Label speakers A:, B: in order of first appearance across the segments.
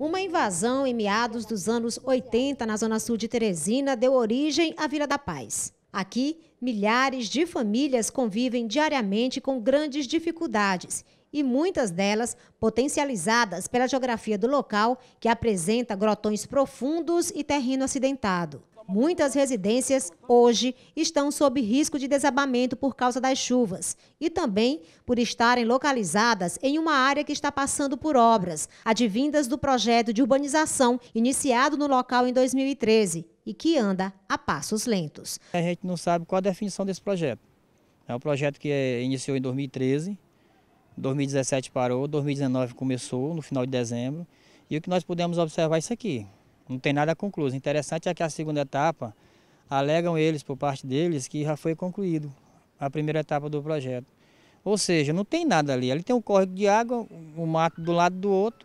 A: Uma invasão em meados dos anos 80 na zona sul de Teresina deu origem à Vila da Paz. Aqui, milhares de famílias convivem diariamente com grandes dificuldades e muitas delas potencializadas pela geografia do local, que apresenta grotões profundos e terreno acidentado. Muitas residências hoje estão sob risco de desabamento por causa das chuvas e também por estarem localizadas em uma área que está passando por obras, advindas do projeto de urbanização iniciado no local em 2013 e que anda a passos lentos. A gente não sabe qual a definição desse
B: projeto. É um projeto que eh, iniciou em 2013, 2017 parou, 2019 começou, no final de dezembro, e o que nós pudemos observar é isso aqui. Não tem nada concluído. Interessante é que a segunda etapa, alegam eles, por parte deles, que já foi concluído a primeira etapa do projeto. Ou seja, não tem nada ali. Ali tem um córrego de água, um mato do lado do outro,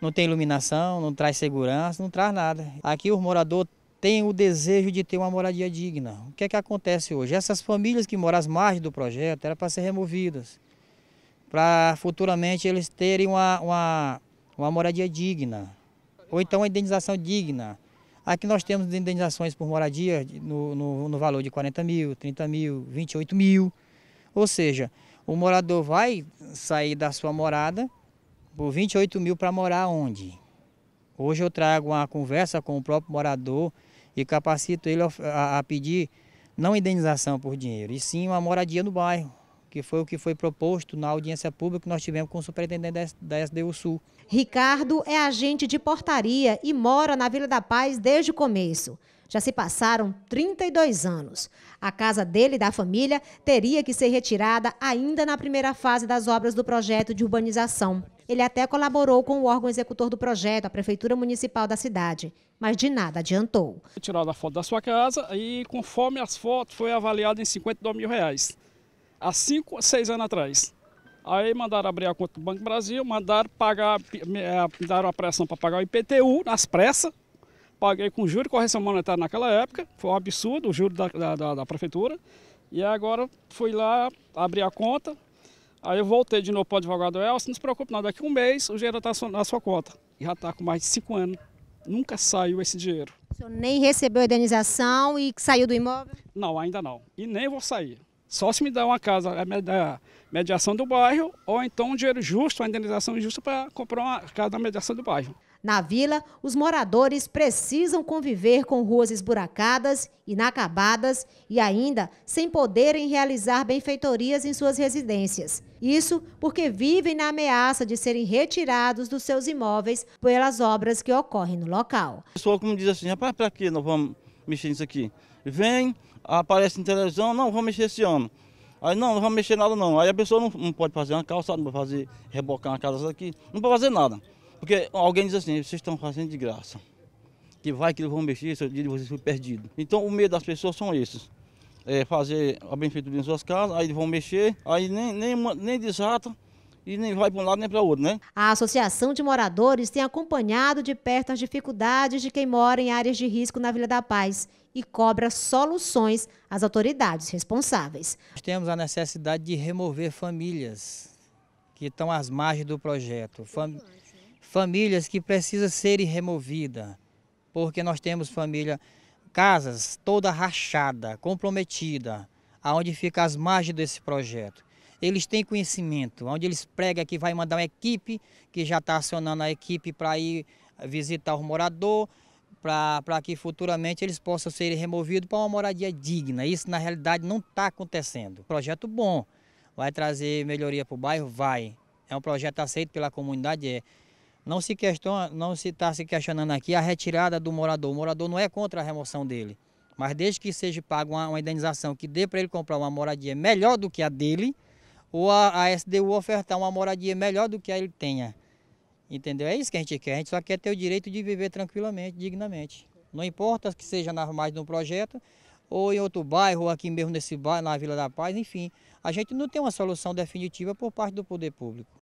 B: não tem iluminação, não traz segurança, não traz nada. Aqui o morador tem o desejo de ter uma moradia digna. O que é que acontece hoje? Essas famílias que moram às margens do projeto eram para ser removidas, para futuramente eles terem uma, uma, uma moradia digna ou então a indenização digna. Aqui nós temos indenizações por moradia no, no, no valor de 40 mil, 30 mil, 28 mil. Ou seja, o morador vai sair da sua morada por 28 mil para morar onde? Hoje eu trago uma conversa com o próprio morador e capacito ele a, a pedir não indenização por dinheiro, e sim uma moradia no bairro que foi o que foi
A: proposto na audiência pública que nós tivemos com o superintendente da SDU Sul. Ricardo é agente de portaria e mora na Vila da Paz desde o começo. Já se passaram 32 anos. A casa dele e da família teria que ser retirada ainda na primeira fase das obras do projeto de urbanização. Ele até colaborou com o órgão executor do projeto, a Prefeitura Municipal da cidade, mas de nada adiantou.
C: Tiraram a foto da sua casa e, conforme as fotos, foi avaliado em 52 mil reais há cinco, seis anos atrás. Aí mandaram abrir a conta do Banco Brasil, mandaram pagar, eh, deram a pressão para pagar o IPTU nas pressas. Paguei com juro e correção monetária naquela época, foi um absurdo o juro da, da, da prefeitura. E agora fui lá abrir a conta, Aí eu voltei de novo para o advogado Elcio, não se preocupe não, daqui a um mês o dinheiro está na sua conta. E já está com mais de cinco anos. Nunca saiu esse dinheiro.
A: O senhor nem recebeu a indenização e saiu do imóvel?
C: Não, ainda não. E nem vou sair. Só se me dá uma casa, da mediação do bairro, ou então um dinheiro justo, uma indenização justa para comprar uma casa na mediação do bairro.
A: Na vila, os moradores precisam conviver com ruas esburacadas, inacabadas e ainda sem poderem realizar benfeitorias em suas residências. Isso porque vivem na ameaça de serem retirados dos seus imóveis pelas obras que ocorrem no local.
D: A pessoa como diz assim, rapaz, para que nós vamos mexer nisso aqui? vem, aparece em televisão, não, vamos mexer esse ano. Aí não, não vamos mexer nada não. Aí a pessoa não, não pode fazer uma calçada, não pode fazer, rebocar uma casa aqui, não pode fazer nada. Porque alguém diz assim, vocês estão fazendo de graça. Que vai que eles vão mexer, seu dia de vocês foi perdido. Então o medo das pessoas são esses. É fazer a benfeitoria nas suas casas, aí eles vão mexer, aí nem, nem, nem desata, e nem vai para um lado nem para o outro, né?
A: A Associação de Moradores tem acompanhado de perto as dificuldades de quem mora em áreas de risco na Vila da Paz e cobra soluções às autoridades responsáveis.
B: Nós temos a necessidade de remover famílias que estão às margens do projeto, fam famílias que precisam serem removidas, porque nós temos família, casas toda rachada, comprometida, aonde fica as margens desse projeto eles têm conhecimento. Onde eles pregam que vai mandar uma equipe, que já está acionando a equipe para ir visitar o morador, para que futuramente eles possam ser removidos para uma moradia digna. Isso, na realidade, não está acontecendo. Projeto bom, vai trazer melhoria para o bairro? Vai. É um projeto aceito pela comunidade, é. Não se questiona, não se está se questionando aqui a retirada do morador. O morador não é contra a remoção dele. Mas desde que seja pago uma, uma indenização que dê para ele comprar uma moradia melhor do que a dele, ou a, a SDU ofertar uma moradia melhor do que ele tenha. Entendeu? É isso que a gente quer. A gente só quer ter o direito de viver tranquilamente, dignamente. Não importa que seja na, mais no projeto, ou em outro bairro, ou aqui mesmo nesse bairro, na Vila da Paz, enfim. A gente não tem uma solução definitiva por parte do poder público.